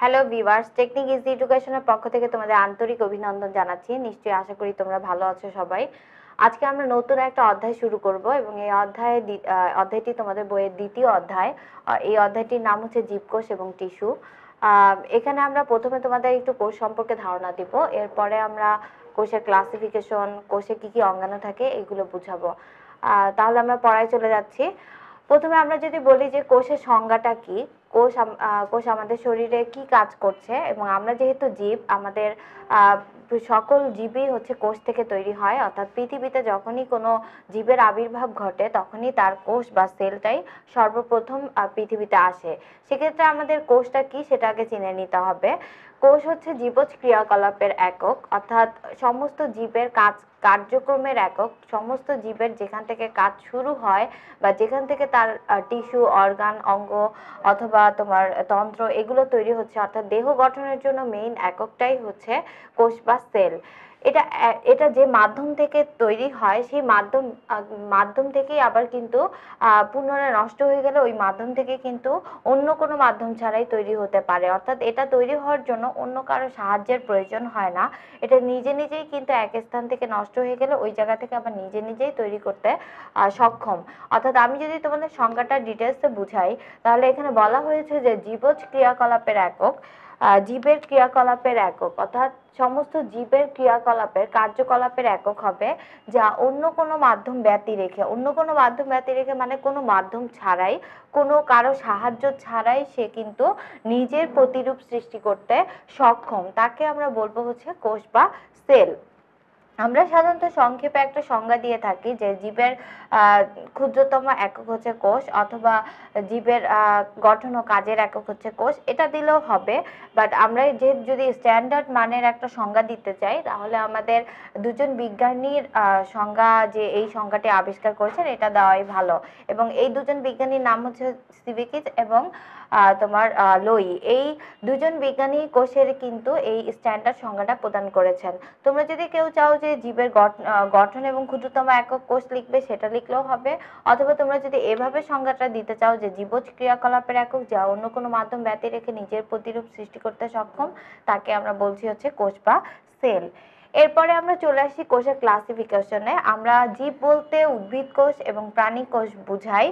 hello viewers technique easy এডুকেশনের পক্ষ থেকে তোমাদের আন্তরিক অভিনন্দন জানাচ্ছি নিশ্চয়ই আশা করি তোমরা ভালো আছো সবাই আজকে আমরা নতুন একটা অধ্যায় শুরু করব এবং এই অধ্যায়ে অধ্যায়টি তোমাদের বইয়ের দ্বিতীয় অধ্যায় এই অধ্যায়টির নাম হচ্ছে জীবকোষ এবং টিস্যু এখানে আমরা প্রথমে তোমাদের একটু কোষ সম্পর্কে ধারণা দিব এরপরে আমরা কোষের ক্লাসিফিকেশন কোষে কি কি অঙ্গাণু থাকে এগুলো বুঝাবো তাহলে আমরা পড়ায় চলে যাচ্ছি প্রথমে আমরা যদি বলি যে কোষের সংজ্ঞাটা কি কোষ কোষ আমাদের শরীরে কি কাজ করছে এবং আমরা যেহেতু জীব আমাদের সকল জীবই হচ্ছে কোষ থেকে তৈরি হয় অর্থাৎ পৃথিবীতে যখনই কোনো জীবের আবির্ভাব ঘটে তখনই তার কোষ বা সেলটাই সর্বপ্রথম পৃথিবীতে আসে সেক্ষেত্রে আমাদের কোষটা কি সেটাকে চিনে নিতে হবে কোষ হচ্ছে জীবজ ক্রিয়াকলাপের একক অর্থাৎ সমস্ত জীবের কাজ কার্যক্রমের একক সমস্ত জীবের যেখান থেকে কাজ শুরু হয় বা যেখান থেকে তার টিস্যু অর্গান অঙ্গ অথবা তোমার তন্ত্র এগুলো তৈরি হচ্ছে অর্থাৎ দেহ গঠনের জন্য মেইন এককটাই হচ্ছে কোষ বা সেল এটা এটা যে মাধ্যম থেকে তৈরি হয় সেই মাধ্যম মাধ্যম থেকেই আবার কিন্তু পুনরায় নষ্ট হয়ে গেলে ওই মাধ্যম থেকে কিন্তু অন্য কোনো মাধ্যম ছাড়াই তৈরি হতে পারে অর্থাৎ এটা তৈরি হওয়ার জন্য অন্য কারো সাহায্যের প্রয়োজন হয় না এটা নিজে নিজেই কিন্তু এক স্থান থেকে নষ্ট হয়ে গেলে ওই জায়গা থেকে আবার নিজে নিজেই তৈরি করতে সক্ষম অর্থাৎ আমি যদি তোমাদের সংজ্ঞাটা ডিটেলসে বুঝাই তাহলে এখানে বলা হয়েছে যে জীবজ ক্রিয়াকলাপের একক জীবের ক্রিয়াকলাপের একক অর্থাৎ সমস্ত জীবের ক্রিয়াকলাপের কার্যকলাপের একক হবে যা অন্য কোনো মাধ্যম ব্যতি রেখে অন্য কোনো মাধ্যম ব্যতি রেখে মানে কোনো মাধ্যম ছাড়াই কোনো কারো সাহায্য ছাড়াই সে কিন্তু নিজের প্রতিরূপ সৃষ্টি করতে সক্ষম তাকে আমরা বলবো হচ্ছে কোষ বা সেল আমরা সাধারণত সংক্ষেপে একটা সংজ্ঞা দিয়ে থাকি যে জীবের ক্ষুদ্রতম একক হচ্ছে কোষ অথবা জীবের গঠন ও কাজের একক হচ্ছে কোষ এটা দিলেও হবে বাট আমরা যে যদি স্ট্যান্ডার্ড মানের একটা সংজ্ঞা দিতে চাই তাহলে আমাদের দুজন বিজ্ঞানীর সংজ্ঞা যে এই সংজ্ঞাটি আবিষ্কার করেছেন এটা দেওয়াই ভালো এবং এই দুজন বিজ্ঞানীর নাম হচ্ছে সিভিকিজ এবং তোমার লোই এই দুজন বিজ্ঞানী কোষের কিন্তু এই স্ট্যান্ডার্ড সংজ্ঞাটা প্রদান করেছেন তোমরা যদি কেউ চাও যে জীবের গঠন এবং ক্ষুদ্রতম একক কোষ লিখবে সেটা লিখলেও হবে অথবা তোমরা যদি এভাবে সংজ্ঞাটা দিতে চাও যে জীবজ ক্রিয়াকলাপের একক যা অন্য কোনো মাধ্যম ব্যতী রেখে নিজের প্রতিরূপ সৃষ্টি করতে সক্ষম তাকে আমরা বলছি হচ্ছে কোষ বা সেল এরপরে আমরা চলে আসি কোষের ক্লাসিফিকেশনে আমরা জীব বলতে উদ্ভিদ কোষ এবং প্রাণী কোষ বুঝাই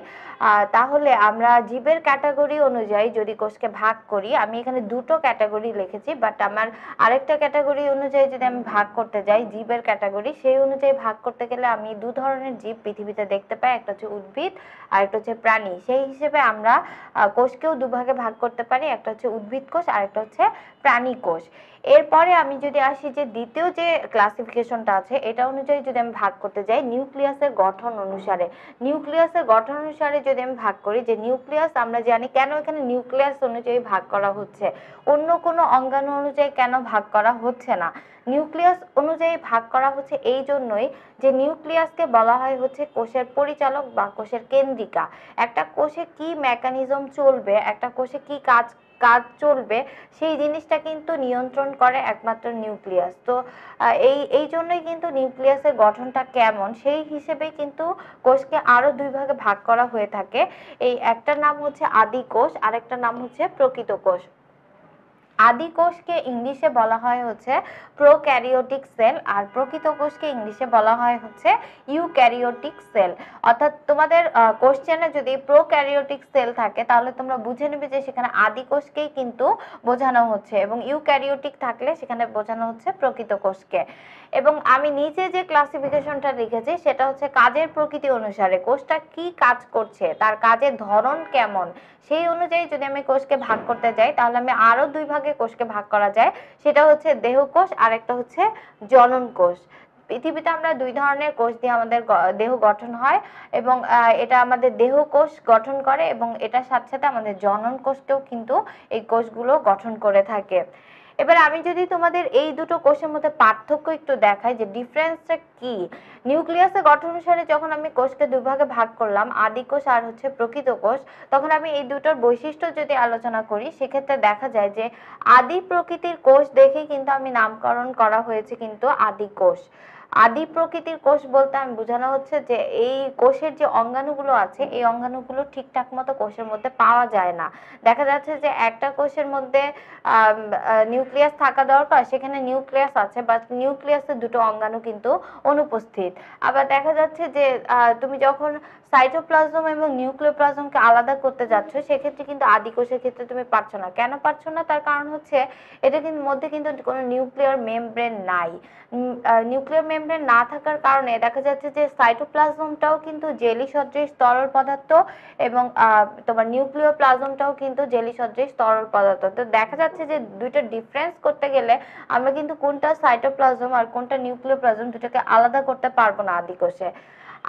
তাহলে আমরা জীবের ক্যাটাগরি অনুযায়ী যদি কোষকে ভাগ করি আমি এখানে দুটো ক্যাটাগরি লিখেছি বাট আমার আরেকটা ক্যাটাগরি অনুযায়ী যদি আমি ভাগ করতে যাই জীবের ক্যাটাগরি সেই অনুযায়ী ভাগ করতে গেলে আমি দু ধরনের জীব পৃথিবীতে দেখতে পাই একটা হচ্ছে উদ্ভিদ আর একটা হচ্ছে প্রাণী সেই হিসেবে আমরা কোষকেও দুভাগে ভাগ করতে পারি একটা হচ্ছে উদ্ভিদ কোষ আর একটা হচ্ছে প্রাণী কোষ এরপরে আমি যদি আসি যে দ্বিতীয় যে ক্লাসিফিকেশনটা আছে এটা অনুযায়ী যদি আমি ভাগ করতে যাই নিউক্লিয়াসের গঠন অনুসারে নিউক্লিয়াসের গঠন অনুসারে যদি আমি ভাগ করি যে নিউক্লিয়াস আমরা জানি কেন এখানে নিউক্লিয়াস অনুযায়ী ভাগ করা হচ্ছে অন্য কোনো অঙ্গাণু অনুযায়ী কেন ভাগ করা হচ্ছে না নিউক্লিয়াস অনুযায়ী ভাগ করা হচ্ছে এই জন্যই যে নিউক্লিয়াসকে বলা হয় হচ্ছে কোষের পরিচালক বা কোষের কেন্দ্রিকা একটা কোষে কি মেকানিজম চলবে একটা কোষে কি কাজ কাজ চলবে সেই জিনিসটা কিন্তু নিয়ন্ত্রণ করে একমাত্র নিউক্লিয়াস তো এই এই জন্যই কিন্তু নিউক্লিয়াসের গঠনটা কেমন সেই হিসেবে কিন্তু কোষকে আরও দুই ভাগে ভাগ করা হয়ে থাকে এই একটার নাম হচ্ছে আদি কোষ আরেকটার নাম হচ্ছে প্রকৃত কোষ আদি কোষকে ইংলিশে বলা হয় হচ্ছে প্রোক্যারিওটিক সেল আর প্রকৃত কোষকে ইংলিশে বলা হয় হচ্ছে ইউক্যারিওটিক সেল অর্থাৎ তোমাদের কোশ্চেনে যদি প্রোক্যারিওটিক সেল থাকে তাহলে তোমরা বুঝে নেবে যে সেখানে আদি কোষকেই কিন্তু বোঝানো হচ্ছে এবং ইউক্যারিওটিক থাকলে সেখানে বোঝানো হচ্ছে প্রকৃত কোষকে এবং আমি নিজে যে ক্লাসিফিকেশনটা লিখেছি সেটা হচ্ছে কাজের প্রকৃতি অনুসারে কোষটা কি কাজ করছে তার কাজের ধরন কেমন সেই অনুযায়ী যদি আমি কোষকে ভাগ করতে যাই তাহলে আমি আরও দুই ভাগ ভাগে কোষকে ভাগ করা যায় সেটা হচ্ছে দেহকোষ আর একটা হচ্ছে জনন কোষ পৃথিবীতে আমরা দুই ধরনের কোষ দিয়ে আমাদের দেহ গঠন হয় এবং এটা আমাদের দেহ কোষ গঠন করে এবং এটার সাথে সাথে আমাদের জনন কোষকেও কিন্তু এই কোষগুলো গঠন করে থাকে এবার আমি যদি তোমাদের এই দুটো কোষের মধ্যে পার্থক্য একটু দেখাই যে ডিফারেন্সটা কি নিউক্লিয়াসের গঠন অনুসারে যখন আমি কোষকে দুই ভাগে ভাগ করলাম আদি কোষ আর হচ্ছে প্রকৃত কোষ তখন আমি এই দুটোর বৈশিষ্ট্য যদি আলোচনা করি সেক্ষেত্রে দেখা যায় যে আদি প্রকৃতির কোষ দেখে কিন্তু আমি নামকরণ করা হয়েছে কিন্তু আদি কোষ আদি প্রকৃতির কোষ বলতে আমি বোঝানো হচ্ছে যে এই কোষের যে অঙ্গাণুগুলো আছে এই অঙ্গাণুগুলো ঠিকঠাক মতো কোষের মধ্যে পাওয়া যায় না দেখা যাচ্ছে যে একটা কোষের মধ্যে নিউক্লিয়াস থাকা দরকার সেখানে নিউক্লিয়াস আছে বাট নিউক্লিয়াসে দুটো অঙ্গাণু কিন্তু অনুপস্থিত আবার দেখা যাচ্ছে যে তুমি যখন সাইটোপ্লাজম এবং নিউক্লিওপ্লাজমকে আলাদা করতে যাচ্ছ সেক্ষেত্রে কিন্তু কোষের ক্ষেত্রে তুমি পারছো না কেন পারছো না তার কারণ হচ্ছে এটা কিন্তু মধ্যে কিন্তু কোনো নিউক্লিয়ার মেমব্রেন নাই নিউক্লিয়ার মেমব্রেন না থাকার কারণে দেখা যাচ্ছে যে সাইটোপ্লাজমটাও কিন্তু জেলি সদৃশ তরল পদার্থ এবং তোমার নিউক্লিওপ্লাজমটাও কিন্তু জেলি সদৃশ তরল পদার্থ তো দেখা যাচ্ছে যে দুইটা ডিফারেন্স করতে গেলে আমরা কিন্তু কোনটা সাইটোপ্লাজম আর কোনটা নিউক্লিওপ্লাজম দুটাকে আলাদা করতে পারবো না কোষে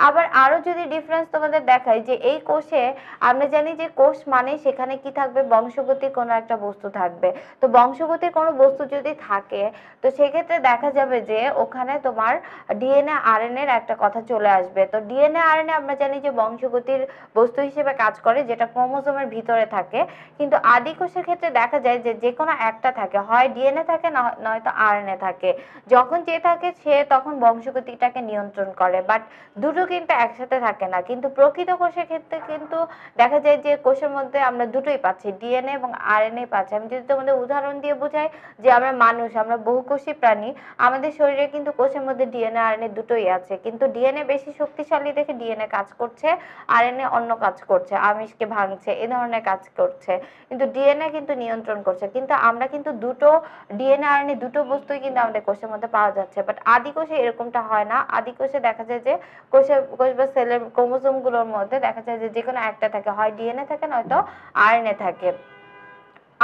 আবার আরও যদি ডিফারেন্স তোমাদের দেখাই যে এই কোষে আমরা জানি যে কোষ মানে সেখানে কি থাকবে বংশগতির কোনো একটা বস্তু থাকবে তো বংশগতির কোনো বস্তু যদি থাকে তো সেক্ষেত্রে দেখা যাবে যে ওখানে তোমার ডিএনএ আরএনএ এর একটা কথা চলে আসবে তো ডিএনএ আরএনএ আমরা জানি যে বংশগতির বস্তু হিসেবে কাজ করে যেটা ক্রোমোজোমের ভিতরে থাকে কিন্তু আদি কোষের ক্ষেত্রে দেখা যায় যে যে কোনো একটা থাকে হয় ডিএনএ থাকে না নয়তো আরএনএ থাকে যখন যে থাকে সে তখন বংশগতিটাকে নিয়ন্ত্রণ করে বাট দুটো কিন্তু একসাথে থাকে না কিন্তু প্রকৃত কোষের ক্ষেত্রে কিন্তু দেখা যায় যে কোষের মধ্যে আমরা দুটোই পাচ্ছি ডিএনএ এবং আরএনএ পাচ্ছি আমি যদি তোমাদের উদাহরণ দিয়ে বোঝাই যে আমরা মানুষ আমরা বহুকোষী প্রাণী আমাদের শরীরে কিন্তু কোষের মধ্যে ডিএনএ আরএনএ দুটোই আছে কিন্তু ডিএনএ বেশি শক্তিশালী দেখে ডিএনএ কাজ করছে আরএনএ অন্য কাজ করছে আমিষকে ভাঙছে এ ধরনের কাজ করছে কিন্তু ডিএনএ কিন্তু নিয়ন্ত্রণ করছে কিন্তু আমরা কিন্তু দুটো ডিএনএ আরএনএ দুটো বস্তুই কিন্তু আমাদের কোষের মধ্যে পাওয়া যাচ্ছে বাট আদি কোষে এরকমটা হয় না আদি কোষে দেখা যায় যে কোষের কোষ বা সেলের ক্রোমোজোমগুলোর মধ্যে দেখা যায় যে যে কোনো একটা থাকে হয় ডিএনএ থাকে নয়তো আরএনএ থাকে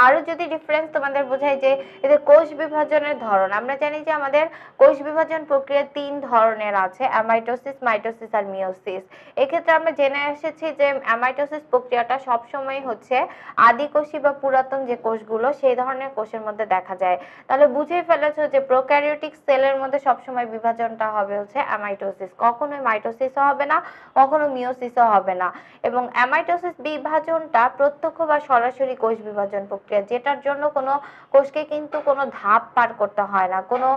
আরও যদি ডিফারেন্স তোমাদের বোঝাই যে এদের কোষ বিভাজনের ধরন আমরা জানি যে আমাদের কোষ বিভাজন প্রক্রিয়া তিন ধরনের আছে অ্যামাইটোসিস মাইটোসিস আর মিওসিস এক্ষেত্রে আমরা জেনে এসেছি যে অ্যামাইটোসিস প্রক্রিয়াটা সবসময় হচ্ছে আদিকোষী বা পুরাতন যে কোষগুলো সেই ধরনের কোষের মধ্যে দেখা যায় তাহলে বুঝেই ফেলেছ যে প্রোক্যারিওটিক সেলের মধ্যে সবসময় বিভাজনটা হবে হচ্ছে অ্যামাইটোসিস কখনোই মাইটোসিসও হবে না কখনো মিওসিসও হবে না এবং অ্যামাইটোসিস বিভাজনটা প্রত্যক্ষ বা সরাসরি কোষ বিভাজন প্রক্রিয়া কোষকে যেটার জন্য কোনো কোষকে কিন্তু কোনো ধাপ পার করতে হয় না কোনো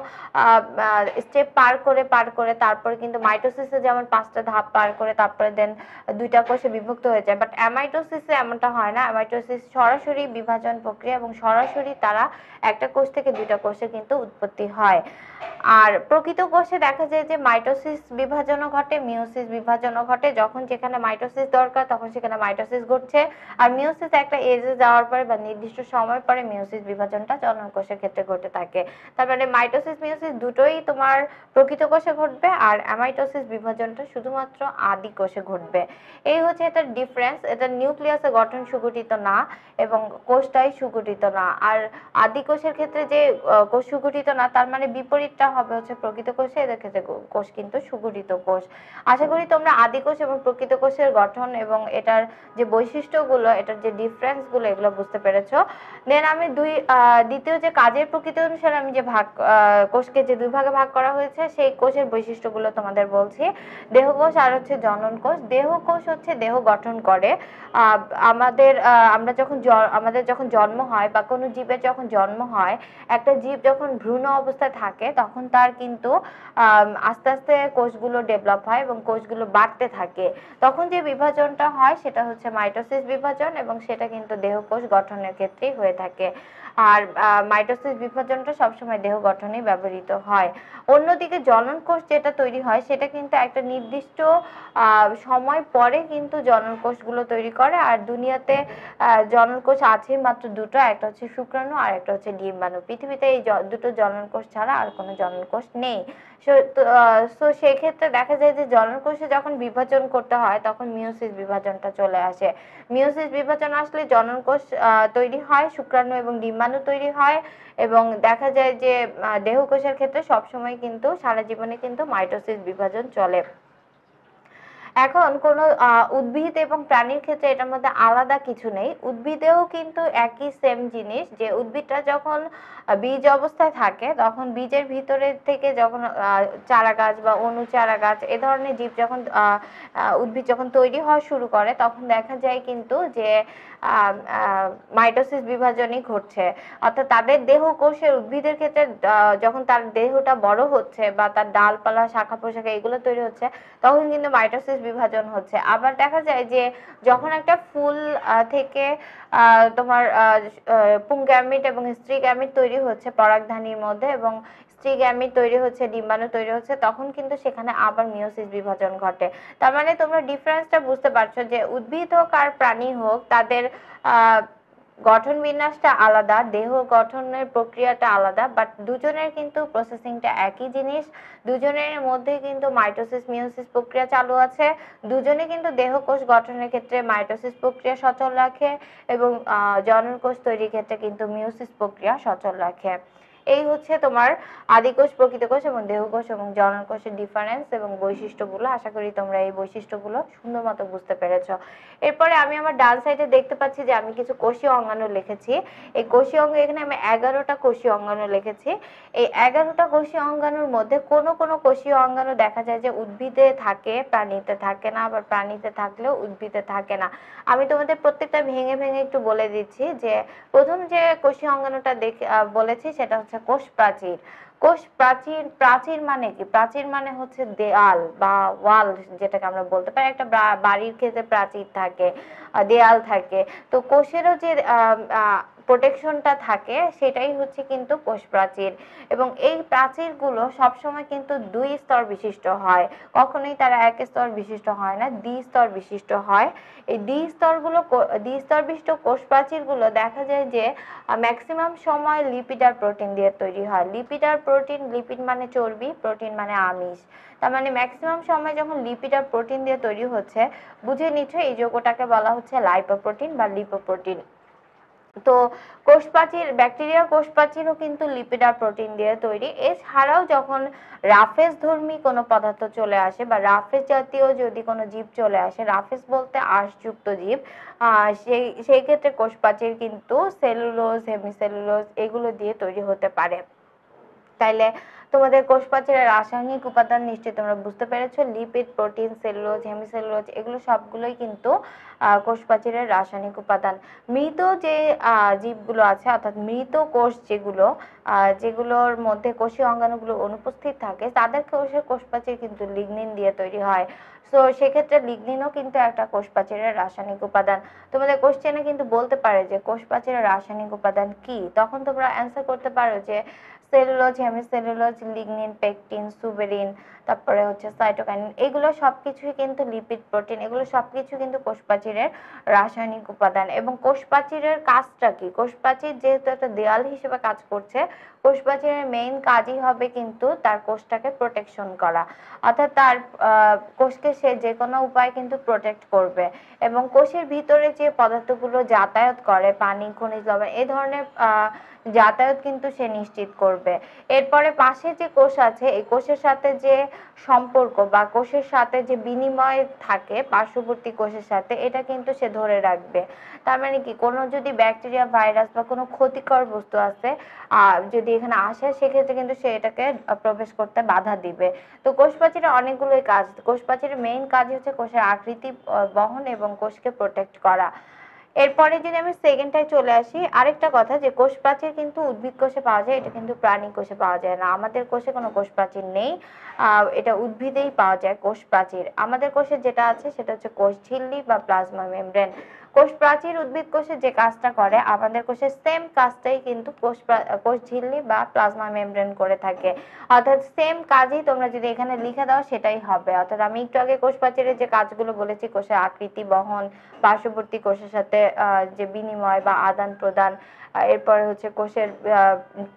স্টেপ পার করে পার করে তারপরে কিন্তু মাইটোসিসে যেমন পাঁচটা ধাপ পার করে তারপরে দেন দুইটা কোষে বিভক্ত হয়ে যায় বাট অ্যামাইটোসিসে এমনটা হয় না অ্যামাইটোসিস সরাসরি বিভাজন প্রক্রিয়া এবং সরাসরি তারা একটা কোষ থেকে দুইটা কোষে কিন্তু উৎপত্তি হয় আর প্রকৃত কোষে দেখা যায় যে মাইটোসিস বিভাজনও ঘটে মিওসিস বিভাজনও ঘটে যখন যেখানে মাইটোসিস দরকার তখন সেখানে মাইটোসিস ঘটছে আর মিওসিস একটা এজে যাওয়ার পরে বা নির্দিষ্ট নির্দিষ্ট সময় পরে মিউসিস বিভাজনটা জনন কোষের ক্ষেত্রে ঘটে থাকে তার মানে মাইটোসিস মিউসিস দুটোই তোমার প্রকৃত কোষে ঘটবে আর অ্যামাইটোসিস বিভাজনটা শুধুমাত্র আদি কোষে ঘটবে এই হচ্ছে এটার ডিফারেন্স এটা নিউক্লিয়াসে গঠন সুগঠিত না এবং কোষটাই সুগঠিত না আর আদি কোষের ক্ষেত্রে যে কোষ সুগঠিত না তার মানে বিপরীতটা হবে হচ্ছে প্রকৃত কোষে এদের ক্ষেত্রে কোষ কিন্তু সুগঠিত কোষ আশা করি তোমরা আদি কোষ এবং প্রকৃত কোষের গঠন এবং এটার যে বৈশিষ্ট্যগুলো এটার যে ডিফারেন্সগুলো এগুলো বুঝতে পেরেছো দেন আমি দুই দ্বিতীয় যে কাজের প্রকৃতি অনুসারে আমি যে ভাগ কোষকে যে দুই ভাগে ভাগ করা হয়েছে সেই কোষের বৈশিষ্ট্যগুলো তোমাদের বলছি দেহকোষ আর হচ্ছে জনন কোষ দেহ কোষ হচ্ছে দেহ গঠন করে আমাদের আমরা যখন আমাদের যখন জন্ম হয় বা কোনো জীবের যখন জন্ম হয় একটা জীব যখন ভ্রূণ অবস্থায় থাকে তখন তার কিন্তু আস্তে আস্তে কোষগুলো ডেভেলপ হয় এবং কোষগুলো বাড়তে থাকে তখন যে বিভাজনটা হয় সেটা হচ্ছে মাইটোসিস বিভাজন এবং সেটা কিন্তু দেহকোষ গঠনের ক্ষেত্রে ক্ষেত্রেই হয়ে থাকে আর মাইটোসিস বিভাজনটা সবসময় দেহ গঠনে ব্যবহৃত হয় অন্যদিকে জনন কোষ যেটা তৈরি হয় সেটা কিন্তু একটা নির্দিষ্ট সময় পরে কিন্তু জনন কোষগুলো তৈরি করে আর দুনিয়াতে জনন কোষ আছে মাত্র দুটো একটা হচ্ছে শুক্রাণু আর একটা হচ্ছে ডিম্বাণু পৃথিবীতে এই দুটো জনন কোষ ছাড়া আর কোনো জনন কোষ নেই সো সেক্ষেত্রে দেখা যায় যে জনন কোষে যখন বিভাজন করতে হয় তখন মিউসিস বিভাজনটা চলে আসে মিউসিস বিভাজন আসলে জনন কোষ তৈরি হয় শুক্রাণু এবং ডিম্বাণু জীবাণু তৈরি হয় এবং দেখা যায় যে দেহকোষের ক্ষেত্রে সবসময় কিন্তু সারা জীবনে কিন্তু মাইটোসিস বিভাজন চলে এখন কোন উদ্ভিদ এবং প্রাণীর ক্ষেত্রে এটার মধ্যে আলাদা কিছু নেই উদ্ভিদেও কিন্তু একই সেম জিনিস যে উদ্ভিদটা যখন বীজ অবস্থায় থাকে তখন বীজের ভিতরে থেকে যখন চারা গাছ বা অনু চারা গাছ এ ধরনের জীব যখন উদ্ভিদ যখন তৈরি হওয়া শুরু করে তখন দেখা যায় কিন্তু যে মাইটোসিস বিভাজনই ঘটছে অর্থাৎ তাদের দেহ কোষের উদ্ভিদের ক্ষেত্রে যখন তার দেহটা বড় হচ্ছে বা তার ডালপালা শাখা প্রশাখা এগুলো তৈরি হচ্ছে তখন কিন্তু মাইটোসিস বিভাজন হচ্ছে আবার দেখা যায় যে যখন একটা ফুল থেকে তোমার পুং গ্যামিট এবং স্ত্রী গ্যামিট তৈরি হচ্ছে পরাগধানীর মধ্যে এবং স্ত্রী গ্যামিট তৈরি হচ্ছে ডিম্বাণু তৈরি হচ্ছে তখন কিন্তু সেখানে আবার মিওসিস বিভাজন ঘটে তার মানে তোমরা ডিফারেন্সটা বুঝতে পারছো যে উদ্ভিদ হোক আর প্রাণী হোক তাদের গঠন বিন্যাসটা আলাদা দেহ গঠনের প্রক্রিয়াটা আলাদা বাট দুজনের কিন্তু প্রসেসিংটা একই জিনিস দুজনের মধ্যে কিন্তু মাইটোসিস মিউসিস প্রক্রিয়া চালু আছে দুজনে কিন্তু দেহ কোষ গঠনের ক্ষেত্রে মাইটোসিস প্রক্রিয়া সচল রাখে এবং জনন কোষ তৈরির ক্ষেত্রে কিন্তু মিউসিস প্রক্রিয়া সচল রাখে এই হচ্ছে তোমার আদিকোষ কোষ এবং দেহকোষ এবং জননকোষের ডিফারেন্স এবং বৈশিষ্ট্যগুলো আশা করি তোমরা এই বৈশিষ্ট্যগুলো সুন্দর মতো বুঝতে পেরেছ এরপরে আমি আমার ডান সাইডে দেখতে পাচ্ছি যে আমি কিছু কোষীয় অঙ্গাণু লিখেছি এই কোষীয় অঙ্গ এখানে আমি এগারোটা কোষীয় অঙ্গাণু লিখেছি এই এগারোটা কোষীয় অঙ্গাণুর মধ্যে কোনো কোনো কোষীয় অঙ্গাণু দেখা যায় যে উদ্ভিদে থাকে প্রাণীতে থাকে না আবার প্রাণীতে থাকলেও উদ্ভিদে থাকে না আমি তোমাদের প্রত্যেকটা ভেঙে ভেঙে একটু বলে দিচ্ছি যে প্রথম যে কোষীয় অঙ্গাণুটা দেখে বলেছি সেটা হচ্ছে আচ্ছা কোষ প্রাচীর কোষ প্রাচীর প্রাচীর মানে কি প্রাচীর মানে হচ্ছে দেয়াল বা ওয়াল যেটাকে আমরা বলতে পারি একটা বাড়ির ক্ষেত্রে প্রাচীর থাকে দেয়াল থাকে তো কোষেরও যে প্রোটেকশনটা থাকে সেটাই হচ্ছে কিন্তু কোষ প্রাচীর এবং এই প্রাচীরগুলো সবসময় কিন্তু দুই স্তর বিশিষ্ট হয় কখনোই তারা এক স্তর বিশিষ্ট হয় না দ্বিস্তর বিশিষ্ট হয় এই দ্বিস্তরগুলো দ্বিস্তর বিশিষ্ট কোষ প্রাচীরগুলো দেখা যায় যে ম্যাক্সিমাম সময় লিপিডার প্রোটিন দিয়ে তৈরি হয় লিপিডার প্রোটিন লিপিড মানে চর্বি প্রোটিন মানে আমিষ তার মানে ম্যাক্সিমাম সময় যখন লিপিডার প্রোটিন দিয়ে তৈরি হচ্ছে বুঝে নিচ্ছে এই যৌগটাকে বলা হচ্ছে লাইপোপ্রোটিন বা লিপোপ্রোটিন তো কোষ প্রাচীর ব্যাকটেরিয়া কোষ প্রাচীরও কিন্তু লিপিড আর প্রোটিন দিয়ে তৈরি এছাড়াও যখন রাফেজ ধর্মী কোনো পদার্থ চলে আসে বা রাফেজ জাতীয় যদি কোনো জীব চলে আসে রাফেজ বলতে আঁশযুক্ত জীব সেই সেই ক্ষেত্রে কোষ প্রাচীর কিন্তু সেলুলোজ হেমিসেলুলোজ এগুলো দিয়ে তৈরি হতে পারে তাইলে তোমাদের কোষ প্রাচীরে রাসায়নিক উপাদান নিশ্চয়ই তোমরা বুঝতে পেরেছ লিপিড প্রোটিন সেলুলোজ হেমিসেলুলোজ এগুলো সবগুলোই কিন্তু কোষ প্রাচীরের রাসায়নিক উপাদান মৃত যে জীবগুলো আছে অর্থাৎ মৃত কোষ যেগুলো যেগুলোর মধ্যে কোষীয় অঙ্গাণুগুলো অনুপস্থিত থাকে তাদের কোষের কোষ প্রাচীর কিন্তু লিগনিন দিয়ে তৈরি হয় সো সেক্ষেত্রে লিগনিনও কিন্তু একটা কোষ প্রাচীরের রাসায়নিক উপাদান তোমাদের কোশ্চেনে কিন্তু বলতে পারে যে কোষ প্রাচীরের রাসায়নিক উপাদান কি তখন তোমরা অ্যান্সার করতে পারো যে cellulose hemicellulose lignin pectin suberin তারপরে হচ্ছে সাইটোকাইনিন এগুলো সব কিছুই কিন্তু লিপিড প্রোটিন এগুলো সব কিছু কিন্তু কোষপ্রাচীরের রাসায়নিক উপাদান এবং কোষপ্রাচীরের কাজটা কি কোষপ্রাচীর যেহেতু একটা দেয়াল হিসেবে কাজ করছে কোষপ্রাচীরের মেইন কাজই হবে কিন্তু তার কোষটাকে প্রোটেকশন করা অর্থাৎ তার কোষকে সে যে কোনো উপায়ে কিন্তু প্রোটেক্ট করবে এবং কোষের ভিতরে যে পদার্থগুলো যাতায়াত করে পানি খনিজ লবণ এই ধরনের যাতায়াত কিন্তু সে নিশ্চিত করবে এরপরে পাশে যে কোষ আছে এই কোষের সাথে যে সম্পর্ক বা কোষের সাথে যে বিনিময় থাকে পার্শ্ববর্তী কোষের সাথে এটা কিন্তু সে ধরে রাখবে তার মানে কি কোনো যদি ব্যাকটেরিয়া ভাইরাস বা কোনো ক্ষতিকর বস্তু আছে যদি এখানে আসে সেক্ষেত্রে কিন্তু সে এটাকে প্রবেশ করতে বাধা দিবে তো কোষ প্রাচীরের অনেকগুলোই কাজ কোষ প্রাচীরের মেইন কাজ হচ্ছে কোষের আকৃতি বহন এবং কোষকে প্রোটেক্ট করা এরপরে যদি আমি সেকেন্ডটায় চলে আসি আরেকটা কথা যে কোষ প্রাচীর কিন্তু উদ্ভিদ কোষে পাওয়া যায় এটা কিন্তু প্রাণী কোষে পাওয়া যায় না আমাদের কোষে কোনো কোষ প্রাচীর নেই এটা উদ্ভিদেই পাওয়া যায় কোষ প্রাচীর আমাদের কোষে যেটা আছে সেটা হচ্ছে কোষ ঝিল্লি বা প্লাজমা মেমব্রেন কোষ প্রাচীর উদ্ভিদ কোষে যে কাজটা করে আমাদের কোষে সেম কাজটাই কিন্তু কোষ কোষ ঝিল্লি বা প্লাজমা মেমব্রেন করে থাকে অর্থাৎ সেম কাজই তোমরা যদি এখানে লিখে দাও সেটাই হবে অর্থাৎ আমি একটু আগে কোষ প্রাচীরের যে কাজগুলো বলেছি কোষের আকৃতি বহন পার্শ্ববর্তী কোষের সাথে যে বিনিময় বা আদান প্রদান এরপরে হচ্ছে কোষের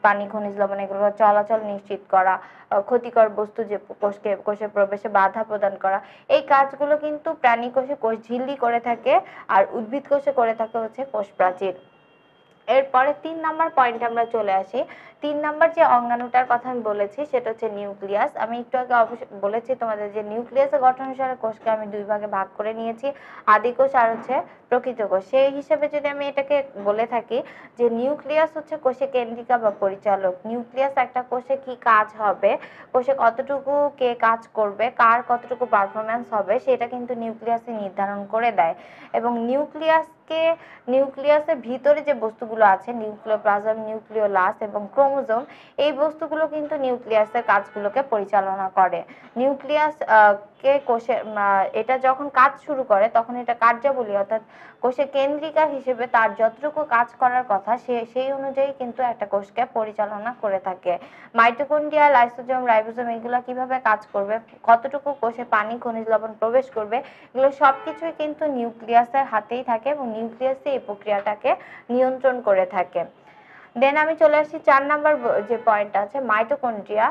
পানি খনিজ লবণ এগুলো চলাচল নিশ্চিত করা ক্ষতিকর বস্তু যে কোষকে কোষে প্রবেশে বাধা প্রদান করা এই কাজগুলো কিন্তু প্রাণী কোষে কোষ ঝিল্লি করে থাকে আর উদ্ভিদ কোষে করে থাকে হচ্ছে কোষ প্রাচীর এরপরে তিন নাম্বার পয়েন্ট আমরা চলে আসি তিন নাম্বার যে অঙ্গাণুটার কথা আমি বলেছি সেটা হচ্ছে নিউক্লিয়াস আমি একটু আগে বলেছি তোমাদের যে নিউক্লিয়াসের গঠন অনুসারে কোষকে আমি দুই ভাগে ভাগ করে নিয়েছি আদি কোষ আর হচ্ছে প্রকৃত কোষ সেই হিসেবে যদি আমি এটাকে বলে থাকি যে নিউক্লিয়াস হচ্ছে কোষে কেন্দ্রিকা বা পরিচালক নিউক্লিয়াস একটা কোষে কি কাজ হবে কোষে কতটুকু কে কাজ করবে কার কতটুকু পারফরম্যান্স হবে সেটা কিন্তু নিউক্লিয়াসই নির্ধারণ করে দেয় এবং নিউক্লিয়াসকে নিউক্লিয়াসের ভিতরে যে বস্তুগুলো আছে নিউক্লিওপ্লাজম নিউক্লিওলাস এবং ক্রোম ক্রোমোজোম এই বস্তুগুলো কিন্তু নিউক্লিয়াসের কাজগুলোকে পরিচালনা করে নিউক্লিয়াস কে কোষে এটা যখন কাজ শুরু করে তখন এটা কার্যাবলী অর্থাৎ কোষের কেন্দ্রিকা হিসেবে তার যতটুকু কাজ করার কথা সে সেই অনুযায়ী কিন্তু একটা কোষকে পরিচালনা করে থাকে মাইটোকন্ড্রিয়া লাইসোজোম রাইবোজোম এগুলো কিভাবে কাজ করবে কতটুকু কোষে পানি খনিজ লবণ প্রবেশ করবে এগুলো সবকিছুই কিন্তু নিউক্লিয়াসের হাতেই থাকে এবং নিউক্লিয়াসই এই প্রক্রিয়াটাকে নিয়ন্ত্রণ করে থাকে দেন আমি চলে আসছি চার নাম্বার যে পয়েন্ট আছে মাইটোকন্ড্রিয়া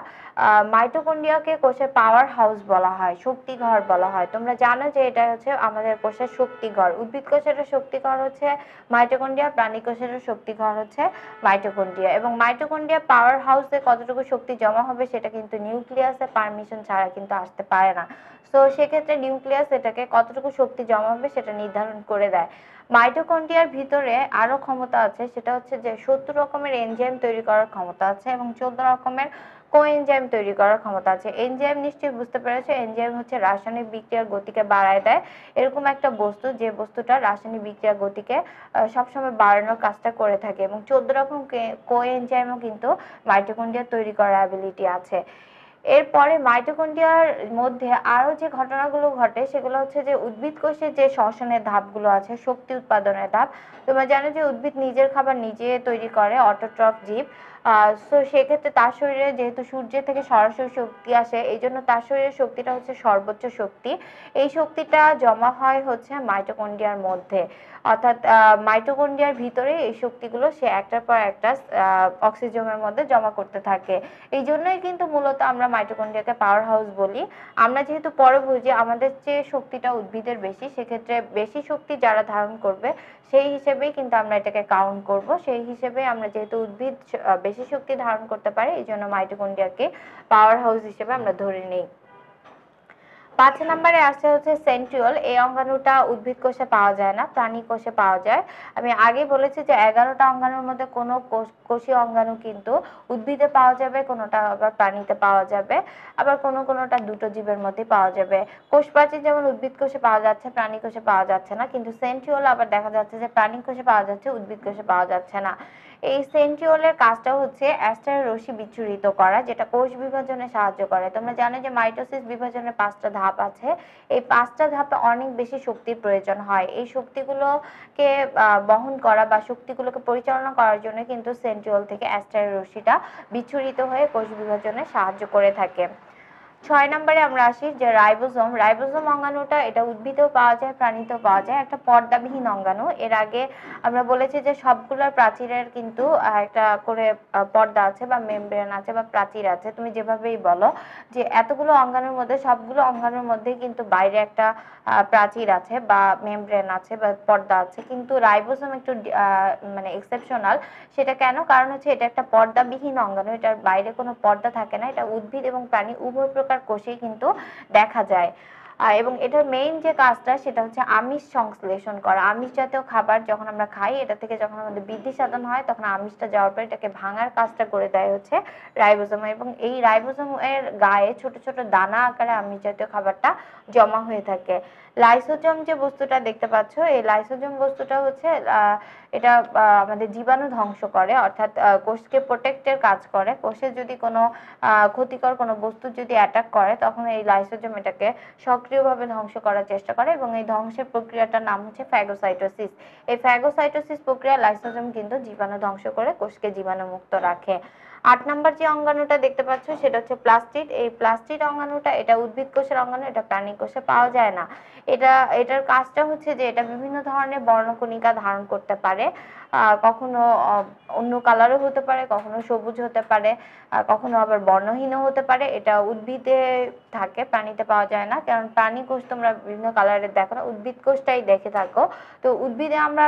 মাইটোকন্ড্রিয়াকে কোষের পাওয়ার হাউস বলা হয় শক্তিঘর বলা হয় তোমরা জানো যে এটা হচ্ছে আমাদের কোষের শক্তিঘর উদ্ভিদ কোষের শক্তিঘর হচ্ছে মাইটোকন্ড্রিয়া প্রাণী কোষের শক্তিঘর হচ্ছে মাইটোকন্ড্রিয়া এবং মাইটোকন্ড্রিয়া পাওয়ার হাউসে কতটুকু শক্তি জমা হবে সেটা কিন্তু নিউক্লিয়াসে পারমিশন ছাড়া কিন্তু আসতে পারে না সো সেক্ষেত্রে নিউক্লিয়াস এটাকে কতটুকু শক্তি জমাবে সেটা নির্ধারণ করে দেয় মাইটোকন্ড্রিয়ার ভিতরে আরও ক্ষমতা আছে সেটা হচ্ছে যে সত্তর রকমের এনজাইম তৈরি করার ক্ষমতা আছে এবং চোদ্দ রকমের এনজাইম তৈরি করার ক্ষমতা আছে এনজাইম নিশ্চয়ই বুঝতে পেরেছো এনজাইম হচ্ছে রাসায়নিক বিক্রিয়ার গতিকে বাড়ায় দেয় এরকম একটা বস্তু যে বস্তুটা রাসায়নিক বিক্রিয়ার গতিকে সবসময় বাড়ানোর কাজটা করে থাকে এবং চোদ্দ রকম কো কোএনজাইমও কিন্তু মাইটোকন্ড্রিয়া তৈরি করার অ্যাবিলিটি আছে এরপরে মাইটোকন্ডিয়ার মধ্যে আরও যে ঘটনাগুলো ঘটে সেগুলো হচ্ছে যে উদ্ভিদ কোষের যে শ্বসনের ধাপগুলো আছে শক্তি উৎপাদনের ধাপ তোমরা জানো যে উদ্ভিদ নিজের খাবার নিজে তৈরি করে অটোট্রফ জীব সো সেক্ষেত্রে তার শরীরে যেহেতু সূর্যের থেকে সরাসরি শক্তি আসে এই জন্য তার শরীরের শক্তিটা হচ্ছে সর্বোচ্চ শক্তি এই শক্তিটা জমা হয় হচ্ছে মাইটোকন্ডিয়ার মধ্যে অর্থাৎ মাইটোকন্ডিয়ার ভিতরে এই শক্তিগুলো সে একটার পর একটা অক্সিজেনের মধ্যে জমা করতে থাকে এই জন্যই কিন্তু মূলত আমরা মাইটোকন্ডিয়াকে পাওয়ার হাউস বলি আমরা যেহেতু পরে বুঝি আমাদের চেয়ে শক্তিটা উদ্ভিদের বেশি সেক্ষেত্রে বেশি শক্তি যারা ধারণ করবে সেই হিসেবেই কিন্তু আমরা এটাকে কাউন্ট করব সেই হিসেবে আমরা যেহেতু উদ্ভিদ বেশি বেশি শক্তি ধারণ করতে পারে এই জন্য মাইটোকন্ড্রিয়াকে পাওয়ার হাউস হিসেবে আমরা ধরে নিই পাঁচ নম্বরে আসছে হচ্ছে সেন্ট্রিওল এই অঙ্গাণুটা উদ্ভিদ কোষে পাওয়া যায় না প্রাণী কোষে পাওয়া যায় আমি আগে বলেছি যে এগারোটা অঙ্গাণুর মধ্যে কোনো কোষীয় অঙ্গাণু কিন্তু উদ্ভিদে পাওয়া যাবে কোনোটা আবার প্রাণীতে পাওয়া যাবে আবার কোনো কোনোটা দুটো জীবের মধ্যে পাওয়া যাবে কোষ প্রাচীর যেমন উদ্ভিদ কোষে পাওয়া যাচ্ছে প্রাণী কোষে পাওয়া যাচ্ছে না কিন্তু সেন্ট্রিওল আবার দেখা যাচ্ছে যে প্রাণী কোষে পাওয়া যাচ্ছে উদ্ভিদ কোষে পাওয়া যাচ্ছে না এই সেন্ট্রিওলের কাজটা হচ্ছে অ্যাস্টার রশি বিচ্ছুরিত করা যেটা কোষ বিভাজনে সাহায্য করে তোমরা জানো যে মাইটোসিস বিভাজনের পাঁচটা ধাপ আছে এই পাঁচটা ধাপে অনেক বেশি শক্তির প্রয়োজন হয় এই শক্তিগুলোকে বহন করা বা শক্তিগুলোকে পরিচালনা করার জন্য কিন্তু সেন্ট্রিওল থেকে অ্যাস্টার রশ্মিটা বিচ্ছুরিত হয়ে কোষ বিভাজনে সাহায্য করে থাকে ছয় নম্বরে আমরা আসি যে রাইবোজোম রাইবোজোম অঙ্গাণুটা এটা উদ্ভিদেও পাওয়া যায় প্রাণীতেও পাওয়া যায় একটা পর্দাবিহীন অঙ্গাণু এর আগে আমরা বলেছি যে সবগুলোর প্রাচীরের কিন্তু একটা করে পর্দা আছে বা মেমব্রেন আছে বা প্রাচীর আছে তুমি যেভাবেই বলো যে এতগুলো অঙ্গাণুর মধ্যে সবগুলো অঙ্গাণুর মধ্যে কিন্তু বাইরে একটা প্রাচীর আছে বা মেমব্রেন আছে বা পর্দা আছে কিন্তু রাইবোজোম একটু মানে এক্সেপশনাল সেটা কেন কারণ হচ্ছে এটা একটা পর্দাবিহীন অঙ্গাণু এটার বাইরে কোনো পর্দা থাকে না এটা উদ্ভিদ এবং প্রাণী উভয় প্রকার কোষেই কিন্তু দেখা যায় এবং এটার মেইন যে কাজটা সেটা হচ্ছে আমিষ সংশ্লেষণ করা আমিষ জাতীয় খাবার যখন আমরা খাই এটা থেকে যখন আমাদের বৃদ্ধি সাধন হয় তখন আমিষটা যাওয়ার পর এটাকে ভাঙার কাজটা করে দেয় হচ্ছে রাইবোজম এবং এই এর গায়ে ছোট ছোট দানা আকারে আমিষ জাতীয় খাবারটা জমা হয়ে থাকে লাইসোজম যে বস্তুটা দেখতে পাচ্ছ এই লাইসোজম বস্তুটা হচ্ছে এটা আমাদের জীবাণু ধ্বংস করে অর্থাৎ কোষকে প্রোটেক্টের কাজ করে কোষে যদি কোনো ক্ষতিকর কোনো বস্তু যদি অ্যাটাক করে তখন এই লাইসোজম এটাকে সক সক্রিয়ভাবে ধ্বংস করার চেষ্টা করে এবং এই ধ্বংসের প্রক্রিয়াটার নাম হচ্ছে ফ্যাগোসাইটোসিস এই ফ্যাগোসাইটোসিস প্রক্রিয়া লাইসোজোম কিন্তু জীবাণু ধ্বংস করে কোষকে জীবাণুমুক্ত রাখে আট নাম্বার যে অঙ্গাণুটা দেখতে পাচ্ছ সেটা হচ্ছে প্লাস্টিড এই প্লাস্টিড অঙ্গাণুটা এটা উদ্ভিদ কোষের অঙ্গাণু এটা প্রাণী কোষে পাওয়া যায় না এটা এটার কাজটা হচ্ছে যে এটা বিভিন্ন ধরনের বর্ণকণিকা ধারণ করতে পারে কখনো অন্য কালারও হতে পারে কখনো সবুজ হতে পারে কখনো আবার বর্ণহীনও হতে পারে এটা উদ্ভিদে থাকে প্রাণীতে পাওয়া যায় না কারণ প্রাণী কোষ তোমরা বিভিন্ন কালারের দেখো না উদ্ভিদ কোষটাই দেখে থাকো তো উদ্ভিদে আমরা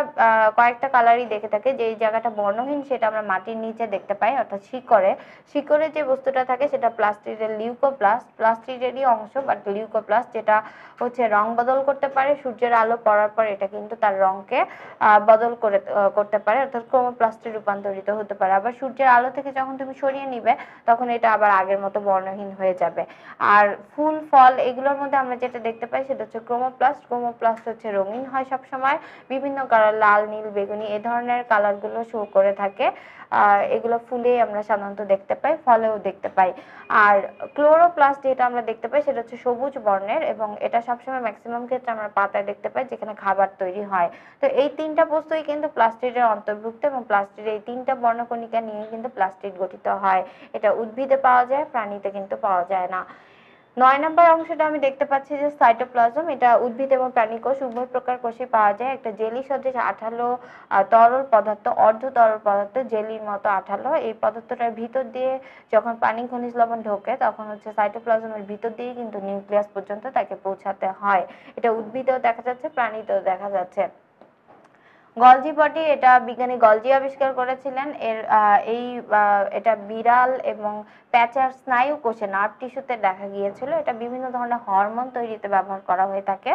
কয়েকটা কালারই দেখে থাকি যে জায়গাটা বর্ণহীন সেটা আমরা মাটির নিচে দেখতে পাই অর্থাৎ শিকড়ে শিকড়ে যে বস্তুটা থাকে সেটা প্লাস্টিকের লিউকোপ্লাস্ট প্লাস্টিকেরই অংশ বাট লিউকোপ্লাস্ট যেটা হচ্ছে রং বদল করতে পারে সূর্যের আলো পড়ার পর এটা কিন্তু তার রংকে বদল করে করতে পারে অর্থাৎ ক্রোমোপ্লাস্টে রূপান্তরিত হতে পারে আবার সূর্যের আলো থেকে যখন তুমি সরিয়ে নিবে তখন এটা আবার আগের মতো বর্ণহীন হয়ে যাবে আর ফুল ফল এগুলোর মধ্যে আমরা যেটা দেখতে পাই সেটা হচ্ছে ক্রোমোপ্লাস্ট ক্রোমোপ্লাস্ট হচ্ছে রঙিন হয় সবসময় বিভিন্ন কালার লাল নীল বেগুনি এ ধরনের কালারগুলো শো করে থাকে এগুলো ফুলেই আমরা সাধারণত দেখতে পাই ফলেও দেখতে পাই আর ক্লোরোপ্লাস্ট যেটা আমরা দেখতে পাই সেটা হচ্ছে সবুজ বর্ণের এবং এটা সবসময় ম্যাক্সিমাম ক্ষেত্রে আমরা পাতায় দেখতে পাই যেখানে খাবার তৈরি হয় তো এই তিনটা বস্তুই কিন্তু প্লাস্টিডের অন্তর্ভুক্ত এবং প্লাস্টিডের এই তিনটা বর্ণকণিকা নিয়ে কিন্তু প্লাস্টিড গঠিত হয় এটা উদ্ভিদে পাওয়া যায় প্রাণীতে কিন্তু পাওয়া যায় না নয় নম্বর অংশটা আমি দেখতে পাচ্ছি যে সাইটোপ্লাজম এটা উদ্ভিদ এবং প্রাণী কোষ উভয় প্রকার কোষে পাওয়া যায় একটা জেলি সদৃশ আঠালো তরল পদার্থ অর্ধ তরল পদার্থ জেলির মতো আঠালো এই পদার্থটার ভিতর দিয়ে যখন পানি খনিজ লবণ ঢোকে তখন হচ্ছে সাইটোপ্লাজমের ভিতর দিয়ে কিন্তু নিউক্লিয়াস পর্যন্ত তাকে পৌঁছাতে হয় এটা উদ্ভিদেও দেখা যাচ্ছে প্রাণীতেও দেখা যাচ্ছে গলজি বডি এটা বিজ্ঞানী গলজি আবিষ্কার করেছিলেন এর এই এটা বিড়াল এবং প্যাচার স্নায়ু কোষে নার্ভ টিস্যুতে দেখা গিয়েছিল এটা বিভিন্ন ধরনের হরমোন তৈরিতে ব্যবহার করা হয়ে থাকে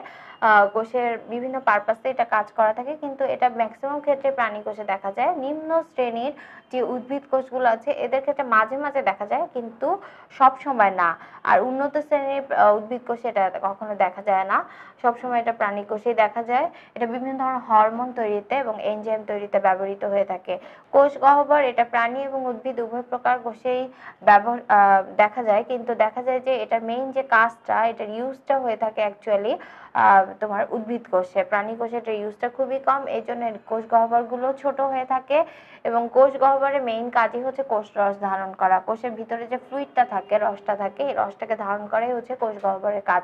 কোষের বিভিন্ন পারপাসে এটা কাজ করা থাকে কিন্তু এটা ম্যাক্সিমাম ক্ষেত্রে প্রাণী কোষে দেখা যায় নিম্ন শ্রেণীর যে উদ্ভিদ কোষগুলো আছে এদের ক্ষেত্রে মাঝে মাঝে দেখা যায় কিন্তু সব সময় না আর উন্নত শ্রেণীর উদ্ভিদ কোষে এটা কখনো দেখা যায় না সব সময় এটা প্রাণী কোষেই দেখা যায় এটা বিভিন্ন ধরনের হরমোন তৈরিতে করতে এবং এনজাইম তৈরিতে ব্যবহৃত হয়ে থাকে কোষ গহ্বর এটা প্রাণী এবং উদ্ভিদ উভয় প্রকার কোষেই ব্যবহার দেখা যায় কিন্তু দেখা যায় যে এটার মেইন যে কাজটা এটার ইউজটা হয়ে থাকে অ্যাকচুয়ালি তোমার উদ্ভিদ কোষে প্রাণী কোষে এটার ইউজটা খুবই কম এই জন্য কোষ গহ্বরগুলো ছোট হয়ে থাকে এবং কোষ গহ্বরের মেইন কাজই হচ্ছে কোষ রস ধারণ করা কোষের ভিতরে যে ফ্লুইডটা থাকে রসটা থাকে এই রসটাকে ধারণ করাই হচ্ছে কোষ গহ্বরের কাজ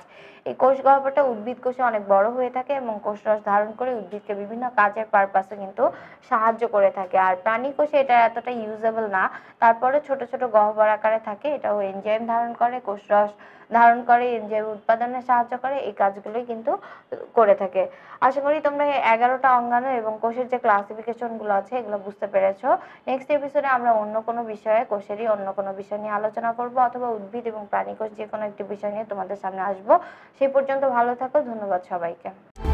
এই কোষ গহ্বরটা উদ্ভিদ কোষে অনেক বড় হয়ে থাকে এবং কোষ রস ধারণ করে উদ্ভিদকে বিভিন্ন কাজের পারপাসে কিন্তু সাহায্য করে থাকে আর প্রাণী কোষে এটা এতটা ইউজেবল না তারপরে ছোট ছোট গহ্বর আকারে থাকে এটাও এনজাইম ধারণ করে কোষ রস ধারণ করে যে উৎপাদনে সাহায্য করে এই কাজগুলোই কিন্তু করে থাকে আশা করি তোমরা এই এগারোটা অঙ্গাণু এবং কোষের যে ক্লাসিফিকেশনগুলো আছে এগুলো বুঝতে পেরেছো নেক্সট এপিসোডে আমরা অন্য কোনো বিষয়ে কোষেরই অন্য কোনো বিষয় নিয়ে আলোচনা করব অথবা উদ্ভিদ এবং প্রাণী কোষ যে কোনো একটি বিষয় নিয়ে তোমাদের সামনে আসবো সেই পর্যন্ত ভালো থাকো ধন্যবাদ সবাইকে